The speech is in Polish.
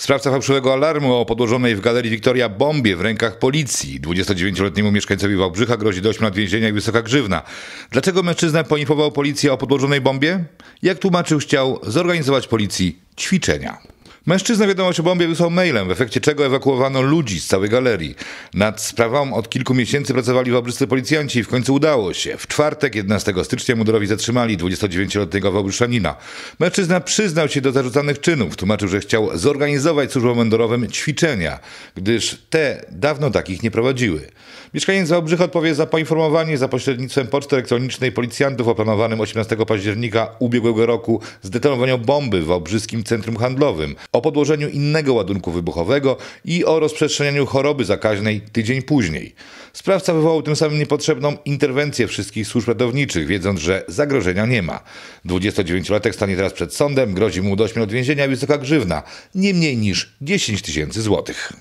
Sprawca fałszywego alarmu o podłożonej w galerii Wiktoria bombie w rękach policji. 29-letniemu mieszkańcowi Wałbrzycha grozi dość 8 lat więzienia i wysoka grzywna. Dlaczego mężczyzna poinformował policję o podłożonej bombie? Jak tłumaczył, chciał zorganizować policji ćwiczenia. Mężczyzna wiadomość o bombie wysłał mailem, w efekcie czego ewakuowano ludzi z całej galerii. Nad sprawą od kilku miesięcy pracowali wałbrzyscy policjanci i w końcu udało się. W czwartek, 11 stycznia, mundurowi zatrzymali 29-letniego wałbrzyszczanina. Mężczyzna przyznał się do zarzucanych czynów. Tłumaczył, że chciał zorganizować służbom mundurowym ćwiczenia, gdyż te dawno takich nie prowadziły. Mieszkaniec Wałbrzycha odpowie za poinformowanie za pośrednictwem poczty elektronicznej policjantów o planowanym 18 października ubiegłego roku zdetonowaniu bomby w Wałbrzyskim Centrum Handlowym o podłożeniu innego ładunku wybuchowego i o rozprzestrzenianiu choroby zakaźnej tydzień później. Sprawca wywołał tym samym niepotrzebną interwencję wszystkich służb ratowniczych, wiedząc, że zagrożenia nie ma. 29-latek stanie teraz przed sądem, grozi mu do 8 lat więzienia i wysoka grzywna, nie mniej niż 10 tysięcy złotych.